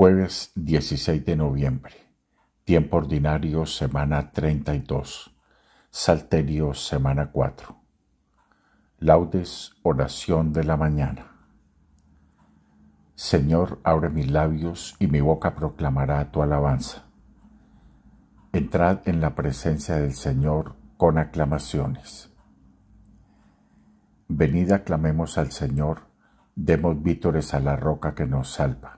Jueves 16 de noviembre. Tiempo ordinario, semana 32. Salterio, semana 4. Laudes, oración de la mañana. Señor, abre mis labios y mi boca proclamará tu alabanza. Entrad en la presencia del Señor con aclamaciones. Venid, aclamemos al Señor, demos vítores a la roca que nos salva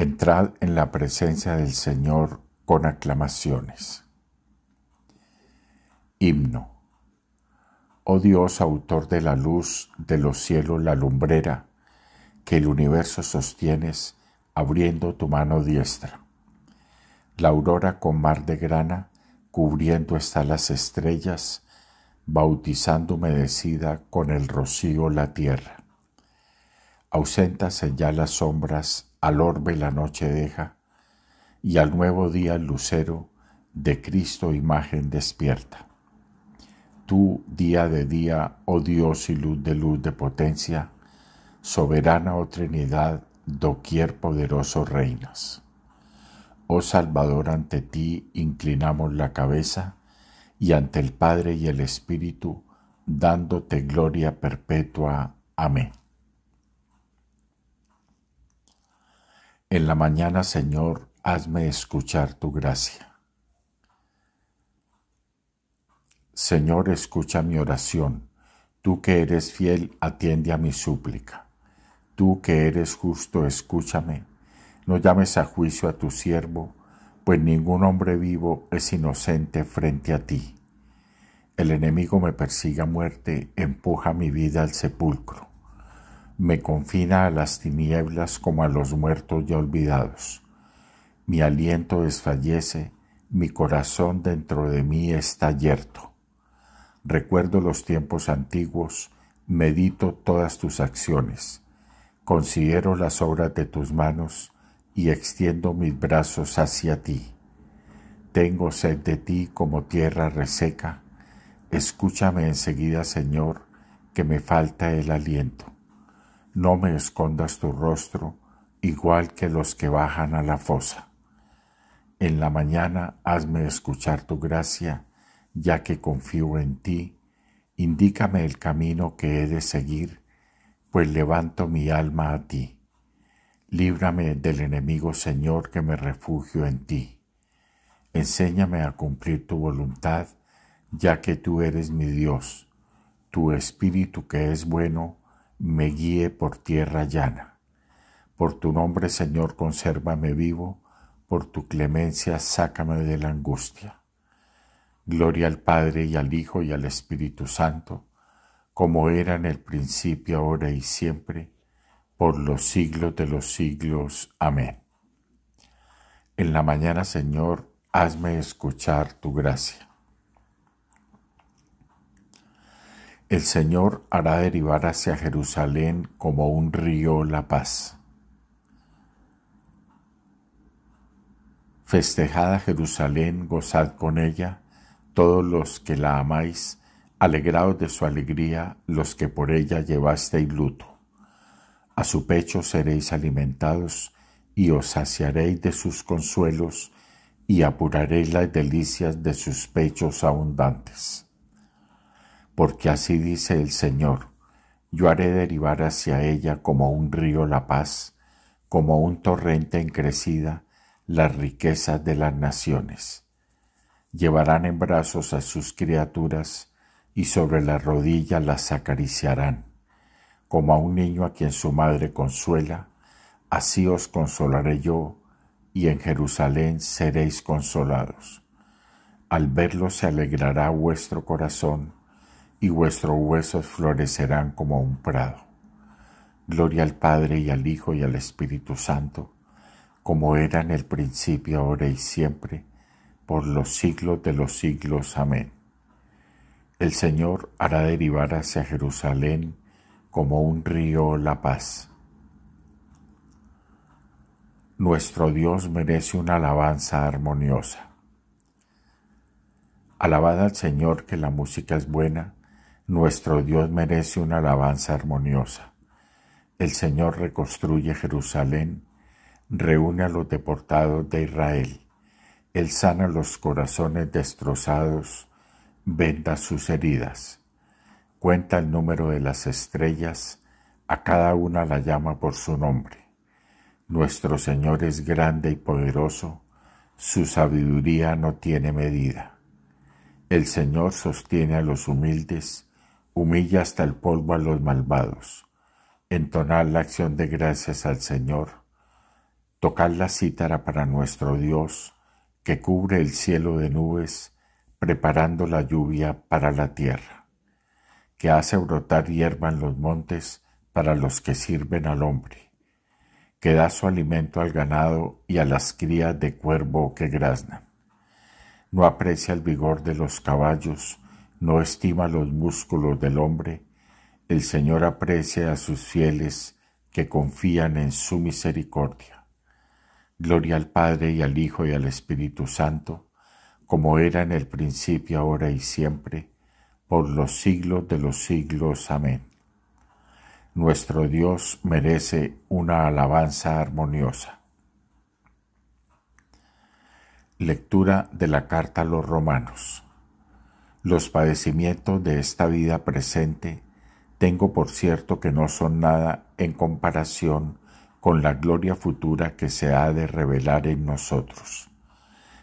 Entrad en la presencia del Señor con aclamaciones. Himno. Oh Dios, autor de la luz de los cielos, la lumbrera, que el universo sostienes abriendo tu mano diestra. La aurora con mar de grana, cubriendo está las estrellas, bautizando humedecida con el rocío la tierra. Ausentas ya las sombras al orbe la noche deja, y al nuevo día el lucero de Cristo imagen despierta. Tú, día de día, oh Dios y luz de luz de potencia, soberana o oh Trinidad, doquier poderoso reinas. Oh Salvador, ante ti inclinamos la cabeza, y ante el Padre y el Espíritu, dándote gloria perpetua. Amén. En la mañana, Señor, hazme escuchar tu gracia. Señor, escucha mi oración. Tú que eres fiel, atiende a mi súplica. Tú que eres justo, escúchame. No llames a juicio a tu siervo, pues ningún hombre vivo es inocente frente a ti. El enemigo me persiga muerte, empuja mi vida al sepulcro me confina a las tinieblas como a los muertos ya olvidados. Mi aliento desfallece, mi corazón dentro de mí está yerto. Recuerdo los tiempos antiguos, medito todas tus acciones, considero las obras de tus manos y extiendo mis brazos hacia ti. Tengo sed de ti como tierra reseca. Escúchame enseguida, Señor, que me falta el aliento no me escondas tu rostro, igual que los que bajan a la fosa. En la mañana hazme escuchar tu gracia, ya que confío en ti, indícame el camino que he de seguir, pues levanto mi alma a ti. Líbrame del enemigo, Señor, que me refugio en ti. Enséñame a cumplir tu voluntad, ya que tú eres mi Dios. Tu espíritu que es bueno, me guíe por tierra llana. Por tu nombre, Señor, consérvame vivo, por tu clemencia, sácame de la angustia. Gloria al Padre y al Hijo y al Espíritu Santo, como era en el principio, ahora y siempre, por los siglos de los siglos. Amén. En la mañana, Señor, hazme escuchar tu gracia. El Señor hará derivar hacia Jerusalén como un río la paz. Festejad Jerusalén, gozad con ella, todos los que la amáis, alegrados de su alegría, los que por ella llevasteis luto. A su pecho seréis alimentados, y os saciaréis de sus consuelos, y apuraréis las delicias de sus pechos abundantes porque así dice el Señor, yo haré derivar hacia ella como un río la paz, como un torrente encrecida las riquezas de las naciones. Llevarán en brazos a sus criaturas y sobre la rodilla las acariciarán. Como a un niño a quien su madre consuela, así os consolaré yo, y en Jerusalén seréis consolados. Al verlo se alegrará vuestro corazón, y vuestros huesos florecerán como un prado. Gloria al Padre y al Hijo y al Espíritu Santo, como era en el principio, ahora y siempre, por los siglos de los siglos. Amén. El Señor hará derivar hacia Jerusalén como un río la paz. Nuestro Dios merece una alabanza armoniosa. Alabad al Señor que la música es buena nuestro Dios merece una alabanza armoniosa. El Señor reconstruye Jerusalén, reúne a los deportados de Israel. Él sana los corazones destrozados, venda sus heridas. Cuenta el número de las estrellas, a cada una la llama por su nombre. Nuestro Señor es grande y poderoso, su sabiduría no tiene medida. El Señor sostiene a los humildes, humilla hasta el polvo a los malvados, entonar la acción de gracias al Señor, tocar la cítara para nuestro Dios, que cubre el cielo de nubes, preparando la lluvia para la tierra, que hace brotar hierba en los montes para los que sirven al hombre, que da su alimento al ganado y a las crías de cuervo que graznan. No aprecia el vigor de los caballos, no estima los músculos del hombre, el Señor aprecia a sus fieles que confían en su misericordia. Gloria al Padre y al Hijo y al Espíritu Santo, como era en el principio, ahora y siempre, por los siglos de los siglos. Amén. Nuestro Dios merece una alabanza armoniosa. Lectura de la carta a los romanos. Los padecimientos de esta vida presente tengo por cierto que no son nada en comparación con la gloria futura que se ha de revelar en nosotros.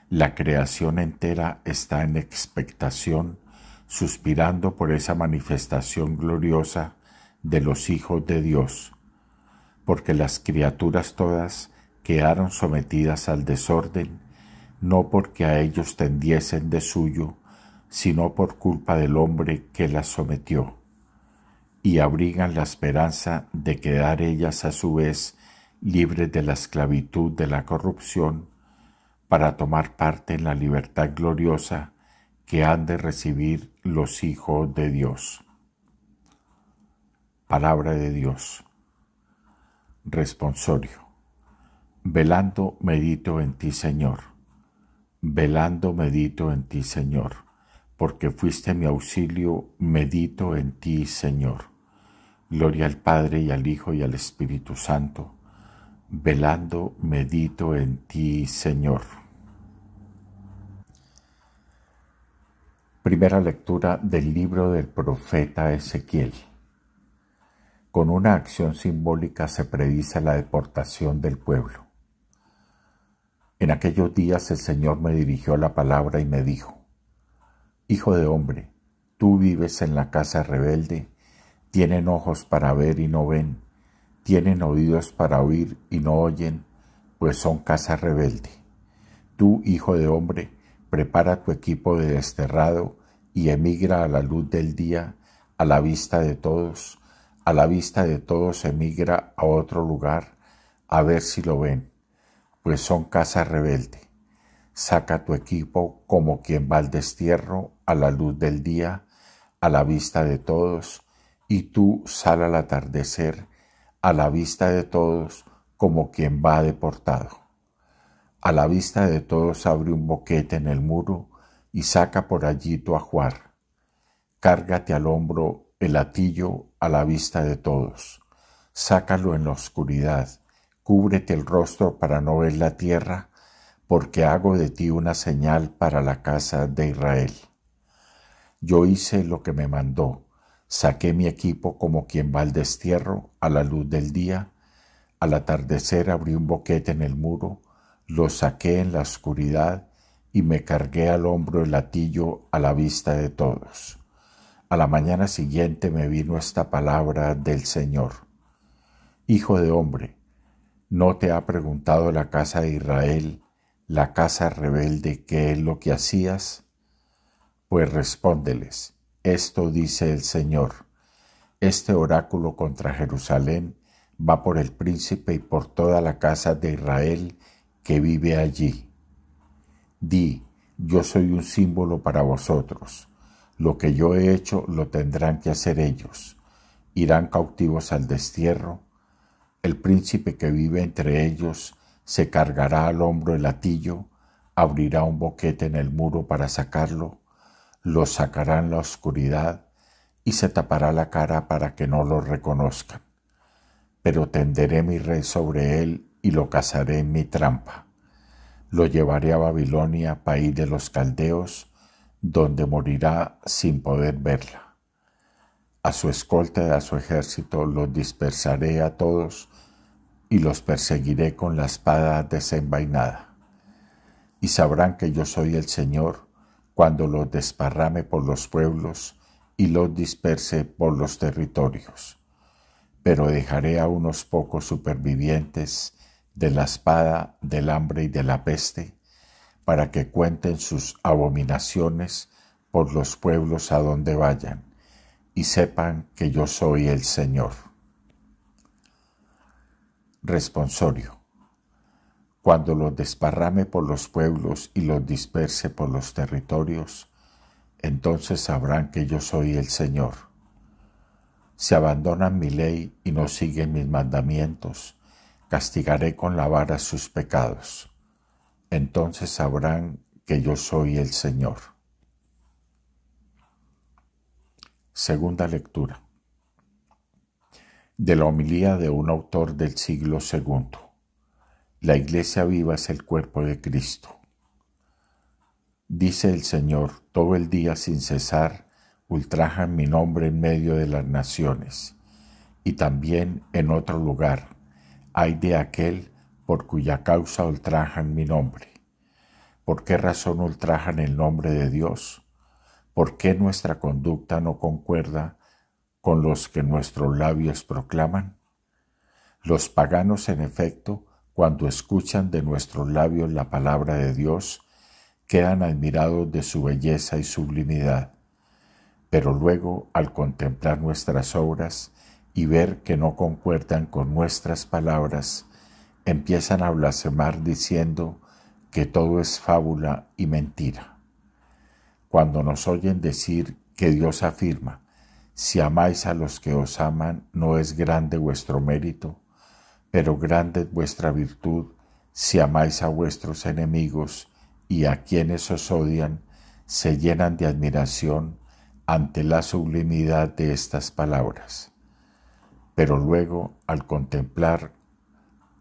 La creación entera está en expectación, suspirando por esa manifestación gloriosa de los hijos de Dios, porque las criaturas todas quedaron sometidas al desorden, no porque a ellos tendiesen de suyo, sino por culpa del hombre que las sometió, y abrigan la esperanza de quedar ellas a su vez libres de la esclavitud de la corrupción para tomar parte en la libertad gloriosa que han de recibir los hijos de Dios. Palabra de Dios. Responsorio. Velando medito en ti, Señor. Velando medito en ti, Señor porque fuiste mi auxilio, medito en ti, Señor. Gloria al Padre y al Hijo y al Espíritu Santo, velando, medito en ti, Señor. Primera lectura del libro del profeta Ezequiel. Con una acción simbólica se predice la deportación del pueblo. En aquellos días el Señor me dirigió la palabra y me dijo, Hijo de hombre, tú vives en la casa rebelde, tienen ojos para ver y no ven, tienen oídos para oír y no oyen, pues son casa rebelde. Tú, hijo de hombre, prepara tu equipo de desterrado y emigra a la luz del día, a la vista de todos, a la vista de todos emigra a otro lugar, a ver si lo ven, pues son casa rebelde. Saca tu equipo como quien va al destierro a la luz del día, a la vista de todos, y tú sal al atardecer, a la vista de todos, como quien va deportado. A la vista de todos abre un boquete en el muro y saca por allí tu ajuar. Cárgate al hombro el atillo a la vista de todos. Sácalo en la oscuridad, cúbrete el rostro para no ver la tierra, porque hago de ti una señal para la casa de Israel. Yo hice lo que me mandó. Saqué mi equipo como quien va al destierro, a la luz del día. Al atardecer abrí un boquete en el muro, lo saqué en la oscuridad y me cargué al hombro el latillo a la vista de todos. A la mañana siguiente me vino esta palabra del Señor. Hijo de hombre, ¿no te ha preguntado la casa de Israel, la casa rebelde, qué es lo que hacías? Pues respóndeles, esto dice el Señor. Este oráculo contra Jerusalén va por el príncipe y por toda la casa de Israel que vive allí. Di, yo soy un símbolo para vosotros. Lo que yo he hecho lo tendrán que hacer ellos. Irán cautivos al destierro. El príncipe que vive entre ellos se cargará al hombro el latillo, abrirá un boquete en el muro para sacarlo lo en la oscuridad y se tapará la cara para que no lo reconozcan. Pero tenderé mi red sobre él y lo cazaré en mi trampa. Lo llevaré a Babilonia, país de los caldeos, donde morirá sin poder verla. A su escolta y a su ejército los dispersaré a todos y los perseguiré con la espada desenvainada. Y sabrán que yo soy el Señor cuando los desparrame por los pueblos y los disperse por los territorios. Pero dejaré a unos pocos supervivientes de la espada, del hambre y de la peste, para que cuenten sus abominaciones por los pueblos a donde vayan, y sepan que yo soy el Señor. Responsorio cuando los desparrame por los pueblos y los disperse por los territorios, entonces sabrán que yo soy el Señor. Si abandonan mi ley y no siguen mis mandamientos, castigaré con la vara sus pecados. Entonces sabrán que yo soy el Señor. Segunda lectura de la homilía de un autor del siglo segundo. La iglesia viva es el cuerpo de Cristo. Dice el Señor, todo el día sin cesar, ultrajan mi nombre en medio de las naciones. Y también en otro lugar, hay de aquel por cuya causa ultrajan mi nombre. ¿Por qué razón ultrajan el nombre de Dios? ¿Por qué nuestra conducta no concuerda con los que nuestros labios proclaman? Los paganos, en efecto, cuando escuchan de nuestros labios la palabra de Dios, quedan admirados de su belleza y sublimidad. Pero luego, al contemplar nuestras obras y ver que no concuerdan con nuestras palabras, empiezan a blasfemar diciendo que todo es fábula y mentira. Cuando nos oyen decir que Dios afirma, si amáis a los que os aman, no es grande vuestro mérito, pero grande es vuestra virtud si amáis a vuestros enemigos y a quienes os odian, se llenan de admiración ante la sublimidad de estas palabras. Pero luego, al contemplar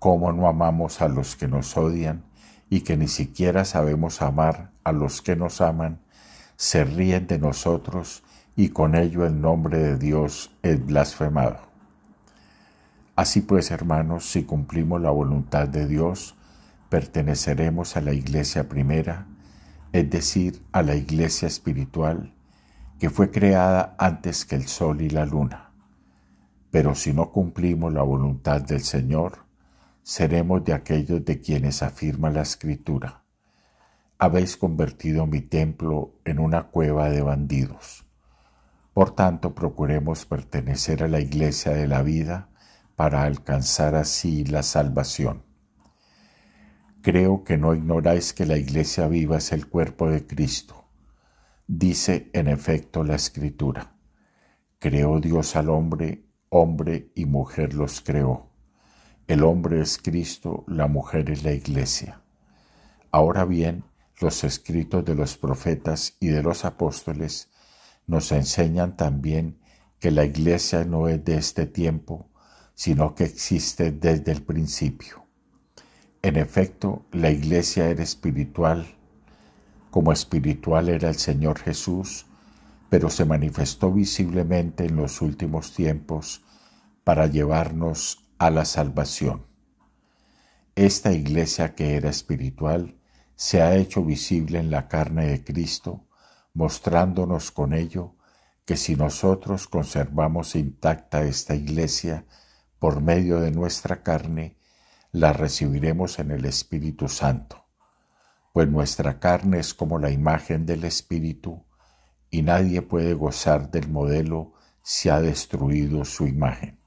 cómo no amamos a los que nos odian y que ni siquiera sabemos amar a los que nos aman, se ríen de nosotros y con ello el nombre de Dios es blasfemado. Así pues, hermanos, si cumplimos la voluntad de Dios, perteneceremos a la iglesia primera, es decir, a la iglesia espiritual, que fue creada antes que el sol y la luna. Pero si no cumplimos la voluntad del Señor, seremos de aquellos de quienes afirma la Escritura. Habéis convertido mi templo en una cueva de bandidos. Por tanto, procuremos pertenecer a la iglesia de la vida, para alcanzar así la salvación. Creo que no ignoráis que la iglesia viva es el cuerpo de Cristo. Dice en efecto la escritura, creó Dios al hombre, hombre y mujer los creó. El hombre es Cristo, la mujer es la iglesia. Ahora bien, los escritos de los profetas y de los apóstoles nos enseñan también que la iglesia no es de este tiempo, sino que existe desde el principio. En efecto, la iglesia era espiritual, como espiritual era el Señor Jesús, pero se manifestó visiblemente en los últimos tiempos para llevarnos a la salvación. Esta iglesia que era espiritual se ha hecho visible en la carne de Cristo, mostrándonos con ello que si nosotros conservamos intacta esta iglesia, por medio de nuestra carne, la recibiremos en el Espíritu Santo, pues nuestra carne es como la imagen del Espíritu y nadie puede gozar del modelo si ha destruido su imagen.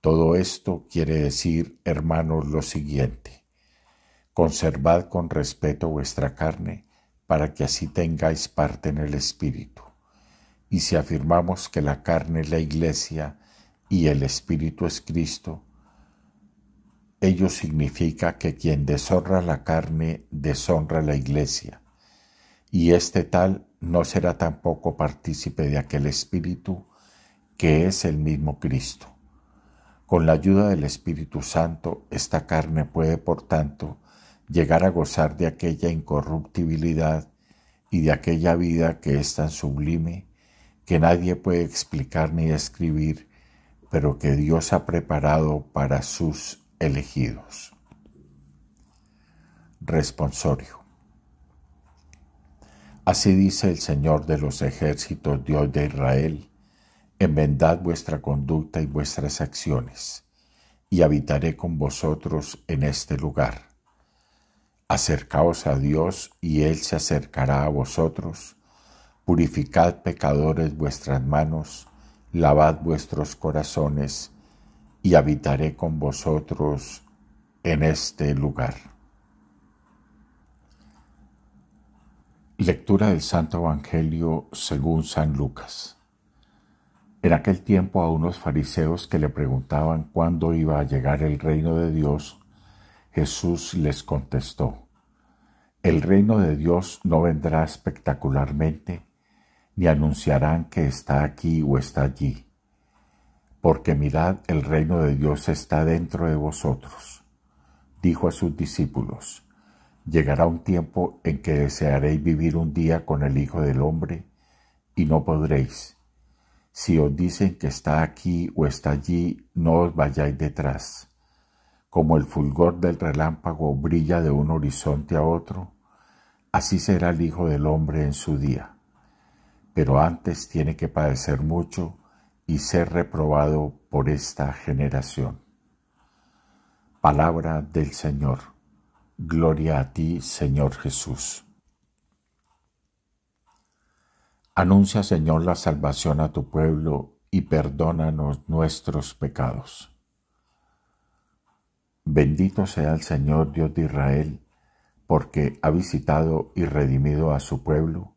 Todo esto quiere decir, hermanos, lo siguiente. Conservad con respeto vuestra carne para que así tengáis parte en el Espíritu. Y si afirmamos que la carne es la iglesia, y el Espíritu es Cristo, ello significa que quien deshonra la carne deshonra la iglesia, y este tal no será tampoco partícipe de aquel Espíritu que es el mismo Cristo. Con la ayuda del Espíritu Santo, esta carne puede, por tanto, llegar a gozar de aquella incorruptibilidad y de aquella vida que es tan sublime que nadie puede explicar ni describir pero que Dios ha preparado para sus elegidos. Responsorio. Así dice el Señor de los ejércitos, Dios de Israel, enmendad vuestra conducta y vuestras acciones, y habitaré con vosotros en este lugar. Acercaos a Dios y Él se acercará a vosotros. Purificad pecadores vuestras manos lavad vuestros corazones y habitaré con vosotros en este lugar. Lectura del Santo Evangelio según San Lucas. En aquel tiempo a unos fariseos que le preguntaban cuándo iba a llegar el reino de Dios, Jesús les contestó, El reino de Dios no vendrá espectacularmente, ni anunciarán que está aquí o está allí. Porque mirad, el reino de Dios está dentro de vosotros. Dijo a sus discípulos, llegará un tiempo en que desearéis vivir un día con el Hijo del Hombre, y no podréis. Si os dicen que está aquí o está allí, no os vayáis detrás. Como el fulgor del relámpago brilla de un horizonte a otro, así será el Hijo del Hombre en su día pero antes tiene que padecer mucho y ser reprobado por esta generación. Palabra del Señor. Gloria a ti, Señor Jesús. Anuncia, Señor, la salvación a tu pueblo y perdónanos nuestros pecados. Bendito sea el Señor Dios de Israel, porque ha visitado y redimido a su pueblo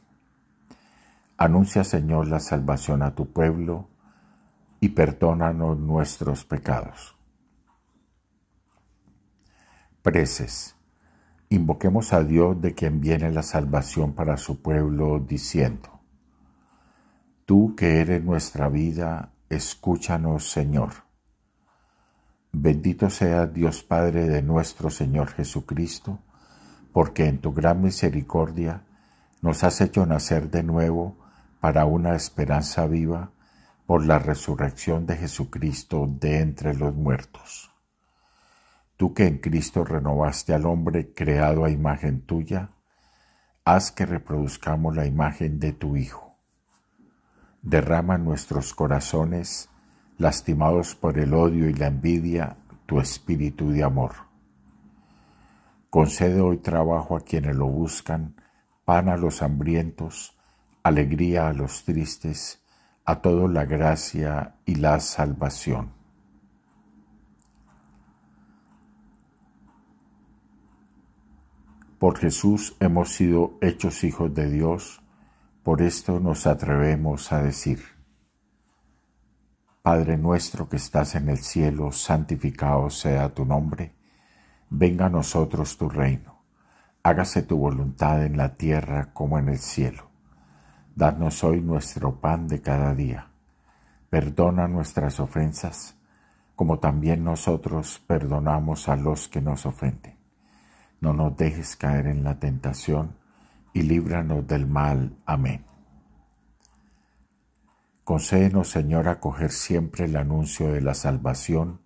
Anuncia, Señor, la salvación a tu pueblo y perdónanos nuestros pecados. Preces. Invoquemos a Dios de quien viene la salvación para su pueblo, diciendo, Tú que eres nuestra vida, escúchanos, Señor. Bendito sea Dios Padre de nuestro Señor Jesucristo, porque en tu gran misericordia nos has hecho nacer de nuevo para una esperanza viva por la resurrección de Jesucristo de entre los muertos. Tú que en Cristo renovaste al hombre creado a imagen tuya, haz que reproduzcamos la imagen de tu Hijo. Derrama en nuestros corazones, lastimados por el odio y la envidia, tu espíritu de amor. Concede hoy trabajo a quienes lo buscan, pan a los hambrientos, alegría a los tristes, a todo la gracia y la salvación. Por Jesús hemos sido hechos hijos de Dios, por esto nos atrevemos a decir, Padre nuestro que estás en el cielo, santificado sea tu nombre, venga a nosotros tu reino, hágase tu voluntad en la tierra como en el cielo. Danos hoy nuestro pan de cada día. Perdona nuestras ofensas, como también nosotros perdonamos a los que nos ofenden. No nos dejes caer en la tentación y líbranos del mal. Amén. Concédenos, Señor, acoger siempre el anuncio de la salvación,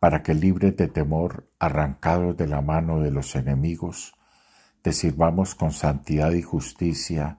para que libres de temor, arrancados de la mano de los enemigos, te sirvamos con santidad y justicia